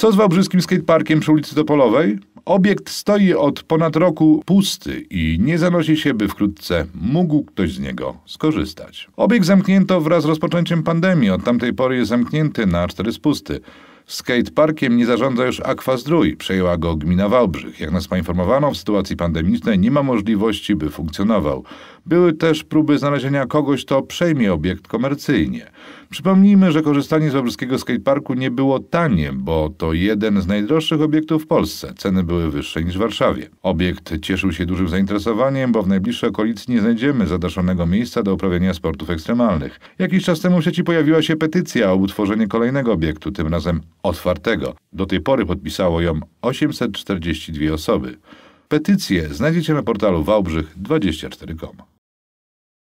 Co z Wałbrzyskim skateparkiem przy ulicy Topolowej? Obiekt stoi od ponad roku pusty i nie zanosi się, by wkrótce mógł ktoś z niego skorzystać. Obiekt zamknięto wraz z rozpoczęciem pandemii. Od tamtej pory jest zamknięty na cztery spusty. Skateparkiem nie zarządza już Akwa Zdrój, przejęła go gmina Wałbrzych. Jak nas poinformowano, w sytuacji pandemicznej nie ma możliwości, by funkcjonował. Były też próby znalezienia kogoś, kto przejmie obiekt komercyjnie. Przypomnijmy, że korzystanie z Wawelskiego skateparku nie było tanie, bo to jeden z najdroższych obiektów w Polsce. Ceny były wyższe niż w Warszawie. Obiekt cieszył się dużym zainteresowaniem, bo w najbliższej okolicy nie znajdziemy zadaszonego miejsca do uprawiania sportów ekstremalnych. Jakiś czas temu w sieci pojawiła się petycja o utworzenie kolejnego obiektu, tym razem otwartego. Do tej pory podpisało ją 842 osoby. Petycję znajdziecie na portalu wałbrzych24.com.